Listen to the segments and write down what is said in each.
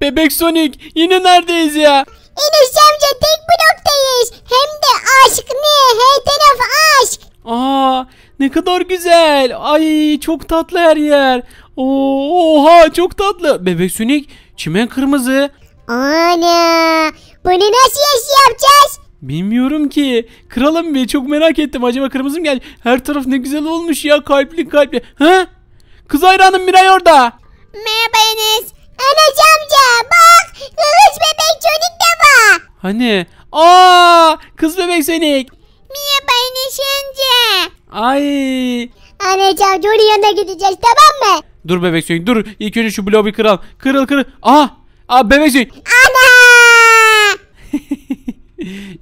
Bebek Sonic yine neredeyiz ya? Enes amca tek bloktayız. Hem de aşk ne? Her taraf aşk. Aa ne kadar güzel. Ay çok tatlı her yer. Oo, oha çok tatlı. Bebek Sonic çimen kırmızı. Ana bunu nasıl yaşı yapacağız? Bilmiyorum ki. Kralım bir çok merak ettim. Acaba kırmızı mı geldi? Her taraf ne güzel olmuş ya kalpli kalpli. Ha? Kız hayranım Miray orada. Merhaba Enes. Enes amca bak kız bebek çocuk da var. Hani? Aa, kız bebek Sonic. Niye Enes amca. Ay. Enes amca yanına gideceğiz tamam mı? Dur bebek Sonic dur. İlk önce şu bloğu bir kıralım. Kırıl kırıl. Aa. Aa bebek Sonic. Ana.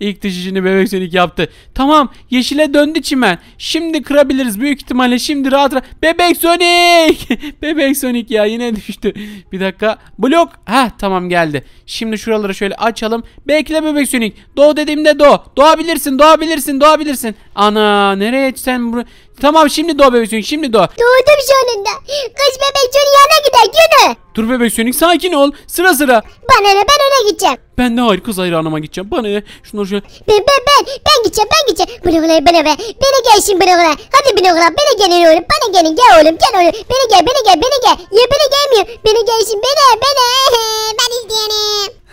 İlk dişişini bebek sönük yaptı. Tamam yeşile döndü çimen. Şimdi kırabiliriz büyük ihtimalle şimdi rahat rahat. Bebek Sonic. bebek Sonic ya yine düştü. Bir dakika. Blok. Ha tamam geldi. Şimdi şuraları şöyle açalım. Bekle bebek Sonic. Doğ dediğimde doğ. Doğabilirsin doğabilirsin doğabilirsin. Ana nereye sen bunu? Tamam şimdi doğ bebek Sonic şimdi doğ. Doğdum sonunda. Kız bebek Sonic yana gider günü. Dur bebek Sonic sakin ol. Sıra sıra. Bana ne ben öne gideceğim. Ben de harika hayranıma gideceğim. Bana ne? Şunları şöyle. Ben ben ben. Ben gideceğim ben gideceğim. Blogla bana be. Beni gel şimdi blogla. Hadi blogla. Beni gelin oğlum. Bana gelin gel oğlum. Gel oğlum. Beni gel beni gel beni gel. Ya beni gelmiyor. Beni gel şimdi beni beni. ben izleyenim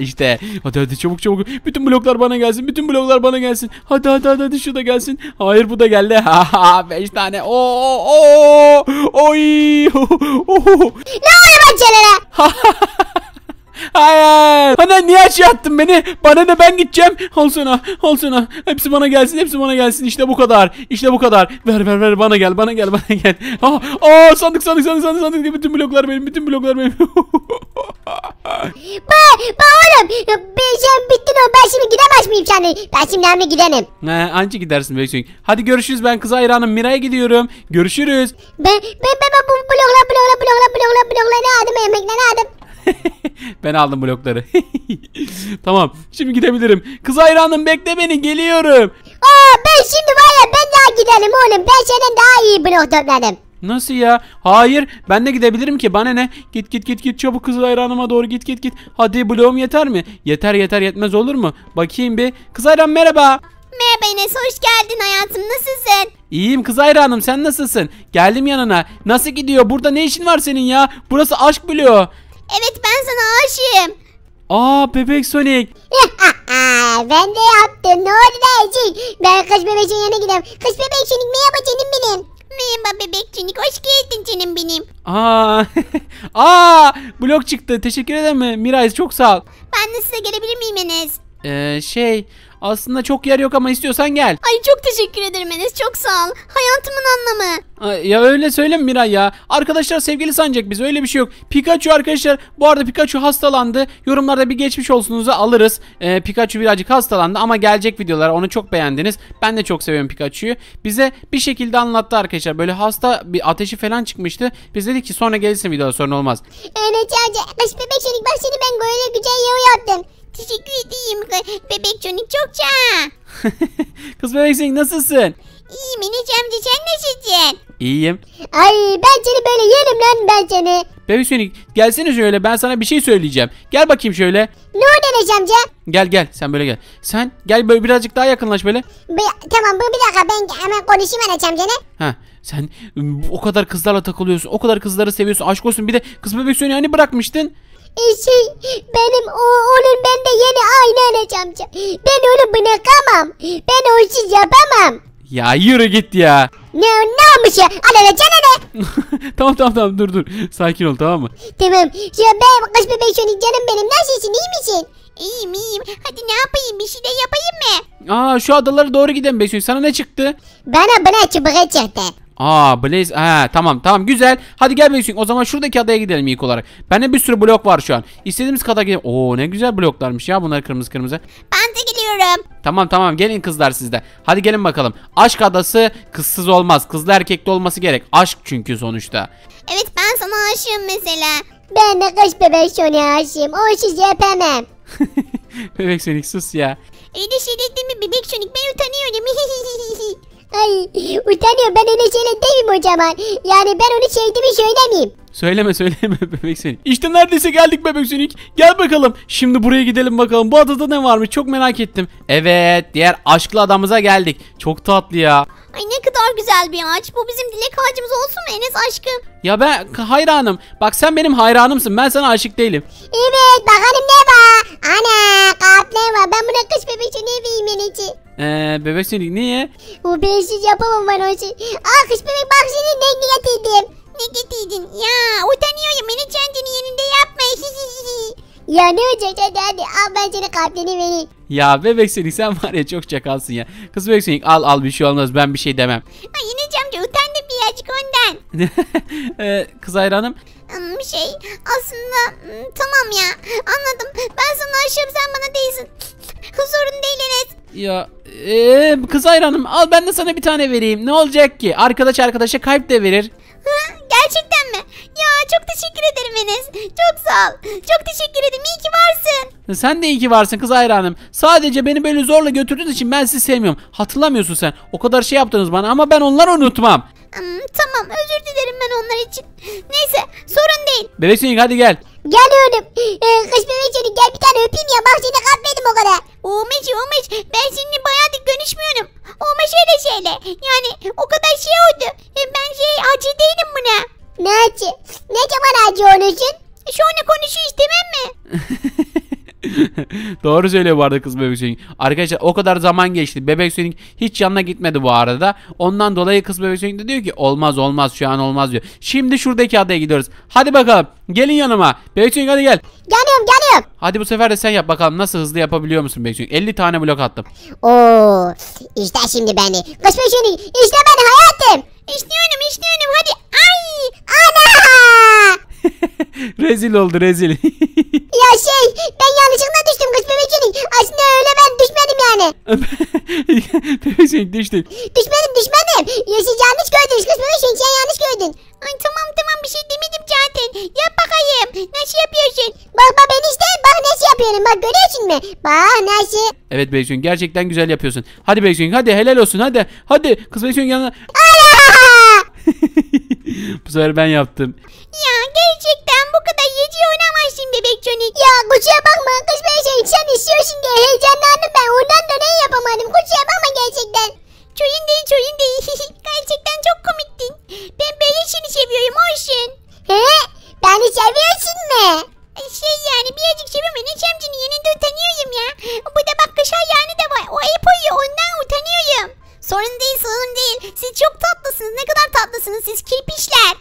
işte hadi hadi çabuk çabuk bütün bloklar bana gelsin bütün bloklar bana gelsin hadi hadi hadi, hadi şu da gelsin hayır bu da geldi ha 5 tane o o o oy ne oluyor becerere Hayır. Bana niye aç attın beni? Bana ne ben gideceğim? Al sana. Al sana. Hepsi bana gelsin. Hepsi bana gelsin. İşte bu kadar. İşte bu kadar. Ver ver ver bana gel. Bana gel. Bana gel. Aa, aa ah, ah, sandık sandık sandık sandık sandık. Bütün bloklar benim. Bütün bloklar benim. ba, ba oğlum. Ben sen bittin Ben şimdi gidemez miyim seni? Ben şimdi hemen gidelim. He, anca gidersin Beysun. Hadi görüşürüz. Ben kız hayranım. Mira'ya gidiyorum. Görüşürüz. Ben ben ben, bu bloklar bloklar bloklar bloklar bloklar ne adım yemekler ne adım. Ben aldım blokları. tamam. Şimdi gidebilirim. Kız hayranım bekle beni geliyorum. Aa ben şimdi var ya ben daha gidelim oğlum. Ben senin daha iyi blok topladım. Nasıl ya? Hayır. Ben de gidebilirim ki. Bana ne? Git git git git çabuk kız hayranıma doğru git git git. Hadi bloğum yeter mi? Yeter yeter yetmez olur mu? Bakayım bir. Kız hayran merhaba. Merhaba Enes hoş geldin hayatım nasılsın? İyiyim kız hayranım sen nasılsın? Geldim yanına. Nasıl gidiyor? Burada ne işin var senin ya? Burası aşk bloğu. Evet ben sana aşığım. Aa bebek Sonic. ben de yaptım. Ne oldu Dersin? Ben kız bebek yanına gidelim. Kız bebek Sonic merhaba canım benim. Merhaba bebek Sonic. Hoş geldin canım benim. Aa, Aa blok çıktı. Teşekkür ederim Miray çok sağ ol. Ben de size gelebilir miyim Enes? Ee, şey aslında çok yer yok ama istiyorsan gel. Ay çok teşekkür ederim Enes çok sağ ol. Hayatımın anlamı. Ya öyle söyleme Miray ya. Arkadaşlar sevgili sanacak biz öyle bir şey yok. Pikachu arkadaşlar bu arada Pikachu hastalandı. Yorumlarda bir geçmiş olsunuzu alırız. Ee, Pikachu birazcık hastalandı ama gelecek videolar onu çok beğendiniz. Ben de çok seviyorum Pikachu'yu. Bize bir şekilde anlattı arkadaşlar. Böyle hasta bir ateşi falan çıkmıştı. Biz dedik ki sonra gelirsin videoda sorun olmaz. Evet amca. Baş bebek şerik ben ben böyle güzel yol yaptım. Teşekkür edeyim bebek Sonic çokça. Kız bebek Sonic nasılsın? İyiyim Enes amca sen nasılsın? İyiyim. Ay ben seni böyle yerim lan ben seni. Bebek Sonic gelsene şöyle ben sana bir şey söyleyeceğim. Gel bakayım şöyle. Ne oldu Enes amca? Gel gel sen böyle gel. Sen gel böyle birazcık daha yakınlaş böyle. Bir- tamam bu bir dakika ben hemen konuşayım Enes amcanı. Ha sen o kadar kızlarla takılıyorsun. O kadar kızları seviyorsun. Aşk olsun bir de kız bebek Sonic'i hani bırakmıştın? Ee, şey benim o, onun ben de yeni aynı alacağım. Ben onu bırakamam. Ben o işi yapamam. Ya yürü git ya. Ne, ne olmuş ya? Alele canene. tamam tamam tamam dur dur. Sakin ol tamam mı? Tamam. Ya ben kaç bebek şöyle canım benim. Nasılsın iyi misin? İyiyim iyiyim. Hadi ne yapayım? Bir şey de yapayım mı? Aa şu adalara doğru giden Beşiktaş. Sana ne çıktı? Bana bana çubuk çıktı. Aa Blaze. Ha tamam tamam güzel. Hadi gel Blaze. O zaman şuradaki adaya gidelim ilk olarak. Bende bir sürü blok var şu an. İstediğimiz kadar gidelim. Oo ne güzel bloklarmış ya bunlar kırmızı kırmızı. Ben de gidiyorum. Tamam tamam gelin kızlar sizde. Hadi gelin bakalım. Aşk adası kızsız olmaz. Kızlı erkekli olması gerek. Aşk çünkü sonuçta. Evet ben sana aşığım mesela. Ben de kış bebek şuna aşığım. O işi yapamam. bebek Sonic sus ya. Öyle şey değil mi bebek şunik Ben utanıyorum. Ay utanıyorum ben öyle şeyler değilim o zaman. Yani ben onu sevdiğimi şey söylemeyeyim. Söyleme söyleme bebek Sonic. İşte neredeyse geldik bebek Sonic. Gel bakalım. Şimdi buraya gidelim bakalım. Bu adada ne varmış çok merak ettim. Evet diğer aşklı adamıza geldik. Çok tatlı ya. Ay ne kadar güzel bir ağaç. Bu bizim dilek ağacımız olsun mu Enes aşkım? Ya ben hayranım. Bak sen benim hayranımsın. Ben sana aşık değilim. Evet bakalım ne var? Ana kalp ne var? Ben buna kış bebek için ne vereyim Enes'i? Ee, bebek Sonic niye? O bensiz yapamam ben o şey. Alkış bebek bak seni ne getirdim. Ne getirdin? Ya utanıyorum. Beni çantanın yerinde yapma. ya ne olacak hadi hadi al ben sana kalplerini vereyim. Ya bebek Sonic sen var ya çok çakalsın ya. Kız bebek Sonic al al bir şey olmaz ben bir şey demem. Ay ineceğim de utandım birazcık ondan. ee, kız hayranım hmm, şey aslında hmm, tamam ya anladım ben sana aşığım sen bana değilsin Sorun değil Enes. Ya ee, kız Ayranım, al ben de sana bir tane vereyim. Ne olacak ki? Arkadaş arkadaşa kalp de verir. gerçekten mi? Ya çok teşekkür ederim Enes. Çok sağ ol. Çok teşekkür ederim. İyi ki varsın. Sen de iyi ki varsın kız Ayranım. Sadece beni böyle zorla götürdüğün için ben sizi sevmiyorum. Hatırlamıyorsun sen. O kadar şey yaptınız bana ama ben onları unutmam. Hmm, tamam özür dilerim ben onlar için. Neyse sorun değil. Bebek Sonic hadi gel. Gel oğlum. Ee, kız bebek gel bir tane öpeyim ya. Bak seni katmedim o kadar. Olmuş olmuş ben seninle bayağıdır görüşmüyorum. Olmuş öyle şeyler. Yani o kadar şey oldu. E, ben şey acı değilim buna. Ne acı? Ne zaman acı olursun? Sonra e, konuşuyor istemem mi? Doğru söylüyor bu arada kız bebek Sonic. Arkadaşlar o kadar zaman geçti. Bebek Sonic hiç yanına gitmedi bu arada. Ondan dolayı kız bebek Sonic de diyor ki olmaz olmaz şu an olmaz diyor. Şimdi şuradaki adaya gidiyoruz. Hadi bakalım. Gelin yanıma. Bebek Sonic hadi gel. Geliyorum geliyorum. Hadi bu sefer de sen yap bakalım nasıl hızlı yapabiliyor musun Bebek Sonic? 50 tane blok attım. Oo işte şimdi beni. Kız bebek Sonic işte ben hayatım. İşliyorum işliyorum hadi. Ay ana. rezil oldu rezil. ya şey ben yanlışlıkla düştüm kız bebekçilik. Aslında öyle ben düşmedim yani. bebekçilik düştün. Düşmedim düşmedim. Ya siz yanlış gördün kız bebekçilik sen yanlış gördün. Ay tamam tamam bir şey demedim zaten. Yap bakayım. Nasıl yapıyorsun? Bak bak ben işte bak nasıl yapıyorum. Bak görüyorsun mu? Bak nasıl. Evet Beysun gerçekten güzel yapıyorsun. Hadi Beysun hadi helal olsun hadi. Hadi kız Beysun yanına. Allah! bu sefer ben yaptım. Ya gerçekten bu kadar yiyeceği oynamazsın bebek çocuk. Ya kusura bakma kız ben şey sen istiyorsun diye heyecanlandım ben ondan da ne yapamadım kusura bakma gerçekten. Çoyun değil çoyun değil. gerçekten çok komiktin. Ben böyle seni seviyorum hoşsun. He? Beni seviyorsun mu? E, şey yani birazcık seviyorum. Yeni de utanıyorum ya. Bu da bak kış ayağını da var. O ayıp oluyor ondan utanıyorum. Sorun değil sorun değil. Siz çok tatlısınız. Ne kadar tatlısınız siz kirpişler.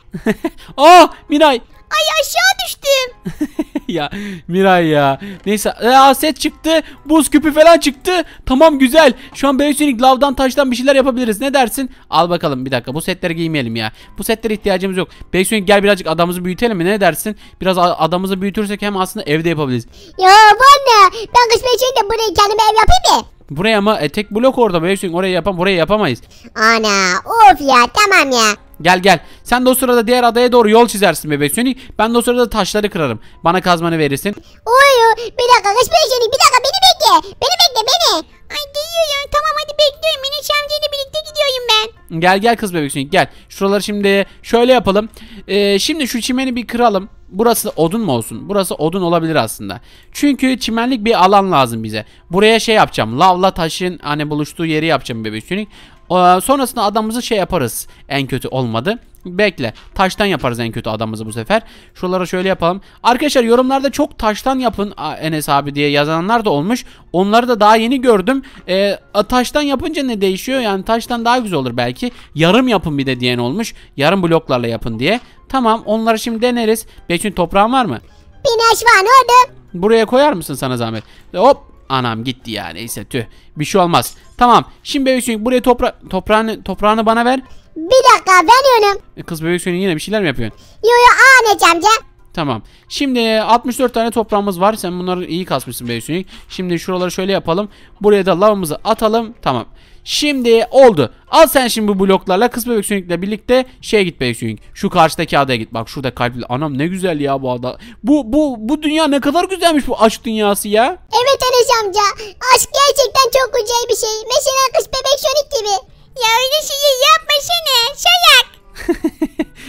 Aa oh, Miray. Ay aşağı düştüm. ya Miray ya. Neyse Aa, set çıktı. Buz küpü falan çıktı. Tamam güzel. Şu an Beysunik lavdan taştan bir şeyler yapabiliriz. Ne dersin? Al bakalım bir dakika. Bu setleri giymeyelim ya. Bu setlere ihtiyacımız yok. Beysunik gel birazcık adamımızı büyütelim mi? Ne dersin? Biraz adamımızı büyütürsek hem aslında evde yapabiliriz. Ya bana. Ben kısmet şeyde buraya kendime ev yapayım mı? Buraya ama e, tek blok orada Bebek oraya yapam buraya yapamayız. Ana of ya tamam ya. Gel gel. Sen de o sırada diğer adaya doğru yol çizersin bebek Sonic. Ben de o sırada taşları kırarım. Bana kazmanı verirsin. Oy bir dakika kız bebek Sonic bir dakika beni bekle. Beni bekle beni. Ay geliyorum tamam hadi bekliyorum. beni amcayla birlikte gidiyorum ben. Gel gel kız bebek Sonic gel. Şuraları şimdi şöyle yapalım. Ee, şimdi şu çimeni bir kıralım burası odun mu olsun? Burası odun olabilir aslında. Çünkü çimenlik bir alan lazım bize. Buraya şey yapacağım. Lavla taşın hani buluştuğu yeri yapacağım bebek üstünlük. Ee, sonrasında adamımızı şey yaparız. En kötü olmadı. Bekle. Taştan yaparız en kötü adamımızı bu sefer. Şuralara şöyle yapalım. Arkadaşlar yorumlarda çok taştan yapın Enes abi diye yazanlar da olmuş. Onları da daha yeni gördüm. E, taştan yapınca ne değişiyor? Yani taştan daha güzel olur belki. Yarım yapın bir de diyen olmuş. Yarım bloklarla yapın diye. Tamam onları şimdi deneriz. Beşin toprağın var mı? Binaş var oğlum. Buraya koyar mısın sana zahmet? Hop anam gitti ya neyse tüh. Bir şey olmaz. Tamam şimdi beşin buraya topra toprağını, toprağını bana ver. Bir dakika ben E, Kız bebek Sonic yine bir şeyler mi yapıyorsun? Yo yo Ahmet amca. Tamam. Şimdi 64 tane toprağımız var. Sen bunları iyi kasmışsın bebek Sonic. Şimdi şuraları şöyle yapalım. Buraya da lavamızı atalım. Tamam. Şimdi oldu. Al sen şimdi bu bloklarla kız bebek Sonic'le birlikte şeye git bebek Sonic. Şu karşıdaki adaya git. Bak şurada kalpli. Anam ne güzel ya bu ada. Bu bu bu dünya ne kadar güzelmiş bu aşk dünyası ya. Evet Enes amca. Aşk gerçekten çok güzel bir şey. Mesela kız bebek Sonic gibi. Ya öyle şeyi yapma şene şalak.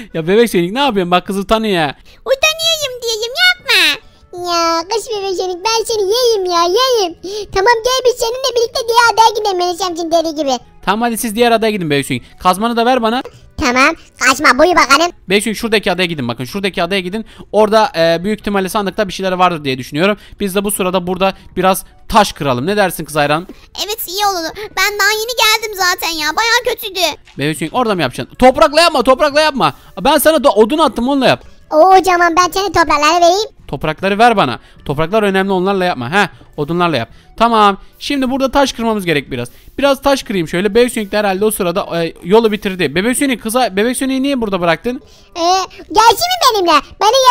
ya bebek şenik ne yapıyorsun bak kız utanıyor. Utanıyorum diyeyim yapma. Ya kız bebek şenik, ben seni yiyeyim ya yiyeyim. Tamam gel biz seninle birlikte diğer adaya gidelim Melis deri gibi. Tamam hadi siz diğer adaya gidin bebek şenik. Kazmanı da ver bana. Tamam. Kaçma buyur bakalım. Beysun şuradaki adaya gidin bakın. Şuradaki adaya gidin. Orada e, büyük ihtimalle sandıkta bir şeyler vardır diye düşünüyorum. Biz de bu sırada burada biraz taş kıralım. Ne dersin kız Ayran? Evet iyi olur. Ben daha yeni geldim zaten ya. Bayağı kötüydü. Beysun orada mı yapacaksın? Toprakla yapma toprakla yapma. Ben sana da odun attım onunla yap. Oo Caman ben seni topraklara vereyim. Toprakları ver bana. Topraklar önemli onlarla yapma. He odunlarla yap. Tamam. Şimdi burada taş kırmamız gerek biraz. Biraz taş kırayım şöyle. Bebek Sonic de herhalde o sırada e, yolu bitirdi. Bebek Sonic kıza Bebek Sonic'i niye burada bıraktın? Ee, gelsin mi benimle? ya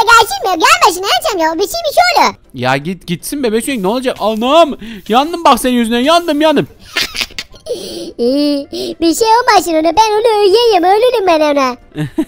gelsin mi? Gelmesin Erçem ya. Bir şey mi şey Ya git gitsin Bebek Sonic ne olacak? Anam yandım bak senin yüzüne, yandım yandım bir şey olmasın ona ben onu öyeyim ölürüm ben ona.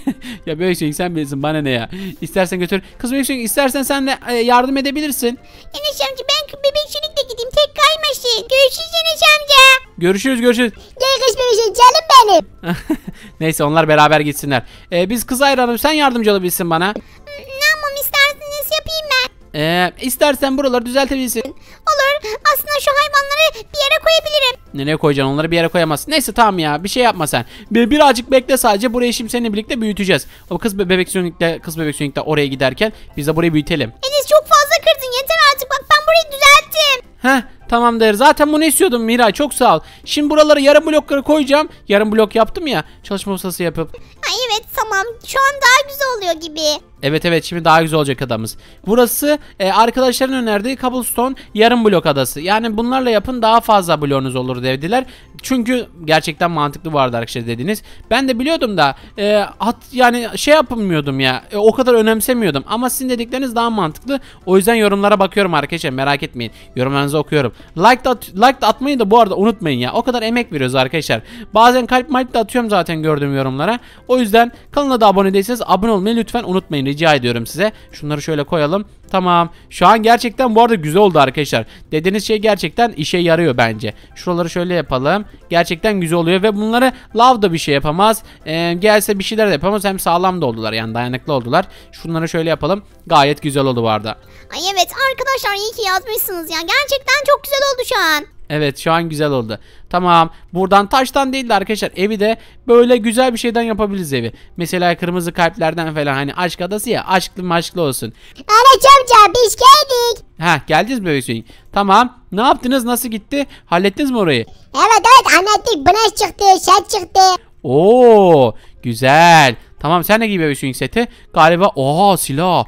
ya Bebek şey sen bilirsin bana ne ya. İstersen götür. Kız Bebek şey istersen sen de e, yardım edebilirsin. Enes amca ben Bebek Sonic'le gideyim tek kalmasın. Görüşürüz Enes amca. Görüşürüz görüşürüz. Gel kız Bebek Sonic canım benim. Neyse onlar beraber gitsinler. E, biz kız ayıralım sen yardımcı olabilirsin bana. Ne yapmam istersiniz yapayım ben. Ee, istersen buraları düzeltebilirsin. Olur. Aslında şu hayvanları bir yere koyabilirim. Nereye koyacaksın? Onları bir yere koyamazsın. Neyse tamam ya. Bir şey yapma sen. Bir, birazcık bekle sadece. Burayı şimdi seninle birlikte büyüteceğiz. O kız be bebek sönükle kız bebek sönükle oraya giderken biz de burayı büyütelim. Enes çok fazla kırdın. Yeter artık. Bak ben burayı düzelttim. Heh Tamam der. Zaten bunu istiyordum Mira. Çok sağ ol. Şimdi buraları yarım blokları koyacağım. Yarım blok yaptım ya. Çalışma masası yapıp. Ay evet tamam. Şu an daha güzel oluyor gibi. Evet evet şimdi daha güzel olacak adamız. Burası e, arkadaşların önerdiği cobblestone yarım blok adası. Yani bunlarla yapın daha fazla bloğunuz olur dediler. Çünkü gerçekten mantıklı vardı arkadaşlar dediniz. Ben de biliyordum da e, hat, yani şey yapamıyordum ya e, o kadar önemsemiyordum. Ama sizin dedikleriniz daha mantıklı. O yüzden yorumlara bakıyorum arkadaşlar merak etmeyin. Yorumlarınızı okuyorum. Like da, at, like da atmayı da bu arada unutmayın ya. O kadar emek veriyoruz arkadaşlar. Bazen kalp malp de atıyorum zaten gördüğüm yorumlara. O yüzden kanala da abone değilseniz abone olmayı lütfen unutmayın rica ediyorum size. Şunları şöyle koyalım. Tamam. Şu an gerçekten bu arada güzel oldu arkadaşlar. Dediğiniz şey gerçekten işe yarıyor bence. Şuraları şöyle yapalım. Gerçekten güzel oluyor ve bunları lav da bir şey yapamaz. Ee, gelse bir şeyler de yapamaz. Hem sağlam da oldular yani dayanıklı oldular. Şunları şöyle yapalım. Gayet güzel oldu bu arada. Ay evet arkadaşlar iyi ki yazmışsınız ya. Gerçekten çok güzel oldu şu an. Evet şu an güzel oldu. Tamam buradan taştan değil de arkadaşlar evi de böyle güzel bir şeyden yapabiliriz evi. Mesela kırmızı kalplerden falan hani aşk adası ya aşklı maşklı olsun. Ana çamca biz geldik. Ha geldiniz bebek swing. Tamam ne yaptınız nasıl gitti hallettiniz mi orayı? Evet evet anlattık buna çıktı şey çıktı. Oo güzel. Tamam sen ne giy bebek seti? Galiba oha silah.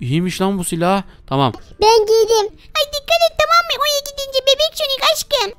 İyiymiş lan bu silah. Tamam. Ben giydim. Ay dikkat et tamam mi oraya gidince bebek çocuk aşkım?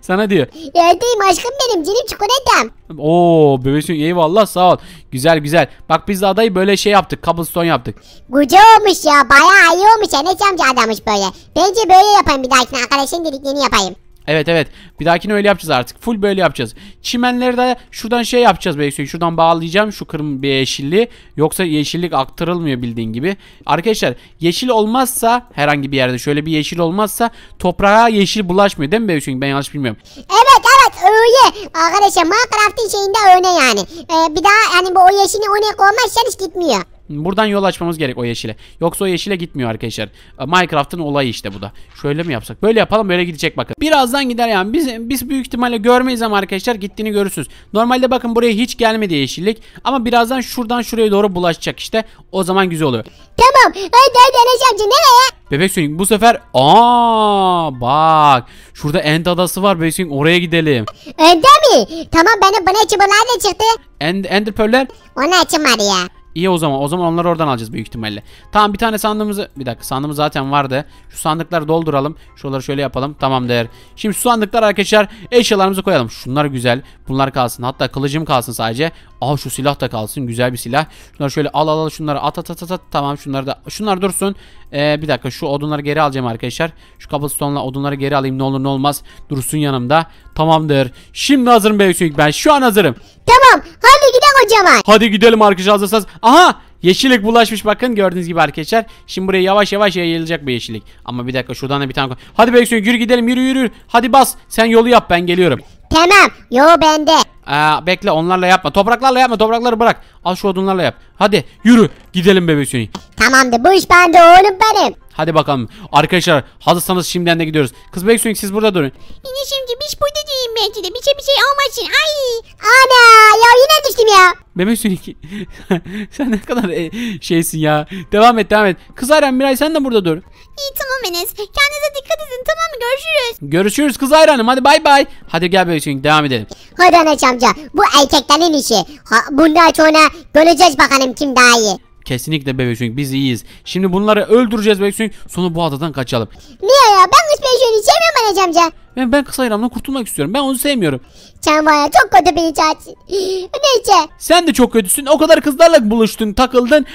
Sana diyor. Yerdeyim aşkım benim canım çikolatam. Oo bebek çocuk eyvallah sağ ol. Güzel güzel. Bak biz de adayı böyle şey yaptık. Cobblestone yaptık. Güzel olmuş ya. Bayağı iyi olmuş. Enes amca adamış böyle. Bence böyle yapayım bir dahakine. Arkadaşın dediklerini yapayım. Evet evet. Bir dahakine öyle yapacağız artık. Full böyle yapacağız. Çimenleri de şuradan şey yapacağız belki. Şuradan bağlayacağım şu kırmızı bir yeşilli. Yoksa yeşillik aktarılmıyor bildiğin gibi. Arkadaşlar yeşil olmazsa herhangi bir yerde şöyle bir yeşil olmazsa toprağa yeşil bulaşmıyor değil mi Beysun? Ben yanlış bilmiyorum. Evet evet öyle. Arkadaşlar Minecraft'ın şeyinde öyle yani. Ee, bir daha yani bu o yeşili oraya koymazsan hiç gitmiyor. Buradan yol açmamız gerek o yeşile. Yoksa o yeşile gitmiyor arkadaşlar. E, Minecraft'ın olayı işte bu da. Şöyle mi yapsak? Böyle yapalım böyle gidecek bakın. Birazdan gider yani. Biz biz büyük ihtimalle görmeyiz ama arkadaşlar gittiğini görürsünüz. Normalde bakın buraya hiç gelmedi yeşillik. Ama birazdan şuradan şuraya doğru bulaşacak işte. O zaman güzel oluyor. Tamam. Hadi hadi nereye? Bebek Sonic bu sefer aa bak şurada End adası var Bebek Sonic oraya gidelim. Öyle mi? Tamam benim bana çıbalar ne çıktı? End, Ender Pearl'ler? Onu açın var ya. İyi o zaman. O zaman onları oradan alacağız büyük ihtimalle. Tamam bir tane sandığımızı... Bir dakika sandığımız zaten vardı. Şu sandıkları dolduralım. Şuraları şöyle yapalım. Tamam değer. Şimdi şu sandıklar arkadaşlar eşyalarımızı koyalım. Şunlar güzel. Bunlar kalsın. Hatta kılıcım kalsın sadece. Al şu silah da kalsın. Güzel bir silah. Şunları şöyle al al al. Şunları at at at at. Tamam şunları da... Şunlar dursun. Ee, bir dakika şu odunları geri alacağım arkadaşlar. Şu cobblestone'la odunları geri alayım. Ne olur ne olmaz. Dursun yanımda. Tamamdır. Şimdi hazırım Beyüksüyük ben. Şu an hazırım. Tamam. Hadi gidelim o zaman. Hadi gidelim arkadaşlar hazırsanız. Aha Yeşillik bulaşmış bakın gördüğünüz gibi arkadaşlar. Şimdi buraya yavaş yavaş yayılacak bu yeşillik. Ama bir dakika şuradan da bir tane Hadi Beksun yürü gidelim yürü yürü. Hadi bas sen yolu yap ben geliyorum. Tamam yolu bende. Aa, ee, bekle onlarla yapma. Topraklarla yapma. Toprakları bırak. Al şu odunlarla yap. Hadi yürü. Gidelim bebek Sonic. Tamamdır. Bu iş bende oğlum benim. Hadi bakalım. Arkadaşlar hazırsanız şimdiden de gidiyoruz. Kız bebek Sonic siz burada durun. Yine şimdi biz burada değil belki de. Bir şey bir şey olmasın. Ay. Ana ya yine düştüm ya. Bebek Sonic sen ne kadar e, şeysin ya. Devam et devam et. Kız Ayran Miray sen de burada dur. İyi tamam Enes. Kendinize dikkat edin tamam mı? Görüşürüz. Görüşürüz kız Ayran'ım. Hadi bay bay. Hadi gel bebek Sonic devam edelim. Hadi anacığım amca. Bu erkeklerin işi. Ha, bundan sonra göreceğiz bakalım kim daha iyi. Kesinlikle bebek çünkü biz iyiyiz. Şimdi bunları öldüreceğiz bebek çünkü sonra bu adadan kaçalım. Niye ya? Ben hiç bebek sevmiyorum amca. Ben, ben kısa ayramdan kurtulmak istiyorum. Ben onu sevmiyorum. Sen bana çok kötü bir insansın. Neyse. Sen de çok kötüsün. O kadar kızlarla buluştun, takıldın,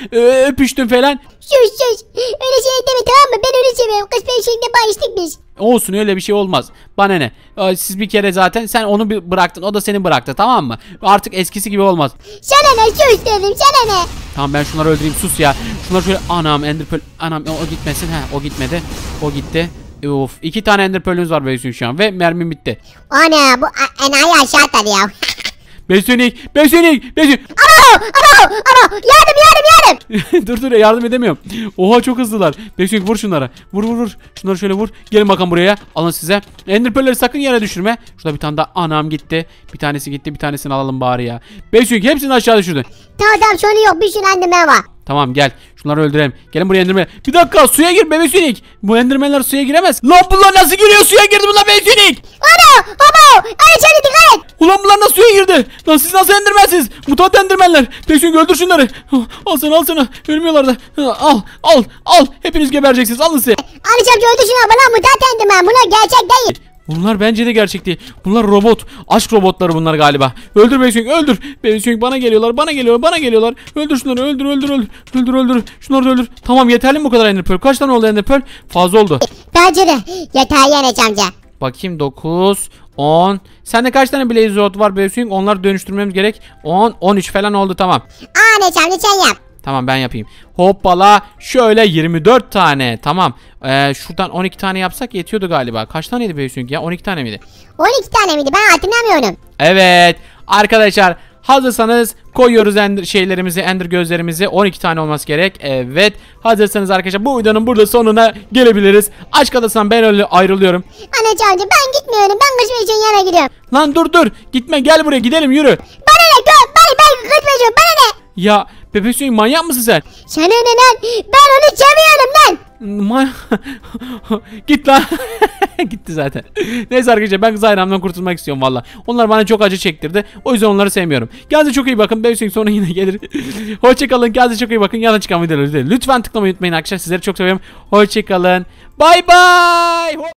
öpüştün falan. Sus sus. Öyle şey deme tamam mı? Ben öyle seviyorum. Kız peşinde bağıştık biz. Olsun öyle bir şey olmaz. Bana ne? Siz bir kere zaten sen onu bir bıraktın. O da seni bıraktı tamam mı? Artık eskisi gibi olmaz. Sana ne sus dedim sana ne. Tamam ben şunları öldüreyim sus ya. Şunları şöyle anam Ender Anam o, gitmesin. He o gitmedi. O gitti. Ee, of iki tane ender pearl'ünüz var Beysun şu an ve mermim bitti. Ana bu enayi aşağı atadı ya. Besunik, Besunik, Besunik. Ana, ana, ana. Yardım, yardım, yardım. dur dur yardım edemiyorum. Oha çok hızlılar. Besunik vur şunlara. Vur vur vur. Şunları şöyle vur. Gelin bakalım buraya. Alın size. Ender Pearl'leri sakın yere düşürme. Şurada bir tane daha anam gitti. Bir tanesi gitti. Bir tanesini alalım bari ya. Besunik hepsini aşağı düşürdün. Tamam tamam şunu yok. Bir sürü endeme var. Tamam gel. Şunları öldürelim. Gelin buraya endirme. Bir dakika suya gir bebek sünik. Bu endirmeler suya giremez. Lan bunlar nasıl giriyor suya girdi bunlar bebek sünik. Ana ana. Ay içeri dikkat Ulan bunlar nasıl suya girdi? Lan siz nasıl endirmezsiniz? Mutant endirmenler. Peşin sünik öldür şunları. Al sana al sana. Ölmüyorlar da. Al al al. Hepiniz gebereceksiniz. Alın size. Amcamca öldür şunu ama lan mutant endirmen. Bunlar gerçek değil. Bunlar bence de gerçek değil. Bunlar robot. Aşk robotları bunlar galiba. Öldür beni Sönk öldür. Beni Sönk bana geliyorlar bana geliyorlar bana geliyorlar. Öldür şunları öldür öldür öldür. Öldür öldür. Şunları da öldür. Tamam yeterli mi bu kadar Ender Pearl? Kaç tane oldu Ender Pearl? Fazla oldu. Bence de. Yeterli Enes amca. Bakayım 9, 10. Sende kaç tane Blaze Rod var Bebeswing? Onları dönüştürmemiz gerek. 10, 13 falan oldu tamam. Aa ne çabuk sen yap. Tamam ben yapayım. Hoppala şöyle 24 tane. Tamam. Ee, şuradan 12 tane yapsak yetiyordu galiba. Kaç taneydi be Hüsnü ya? 12 tane miydi? 12 tane miydi? Ben hatırlamıyorum. Evet. Arkadaşlar hazırsanız koyuyoruz ender şeylerimizi, ender gözlerimizi. 12 tane olması gerek. Evet. Hazırsanız arkadaşlar bu videonun burada sonuna gelebiliriz. Aç adasından ben öyle ayrılıyorum. Anacığım ben gitmiyorum. Ben kızma için yana gidiyorum. Lan dur dur. Gitme gel buraya gidelim yürü. Bana ne? Bana ne? Bana ne? Ya Bebek Sonic manyak mısın sen? Sana ne lan? Ben onu seviyorum lan. Git lan. Gitti zaten. Neyse arkadaşlar ben kız hayranımdan kurtulmak istiyorum valla. Onlar bana çok acı çektirdi. O yüzden onları sevmiyorum. Kendinize çok iyi bakın. Bebek sonra yine gelir. Hoşçakalın. Kendinize çok iyi bakın. Yarın çıkan videoları izleyin. Lütfen tıklamayı unutmayın arkadaşlar. Sizleri çok seviyorum. Hoşçakalın. Bay bay.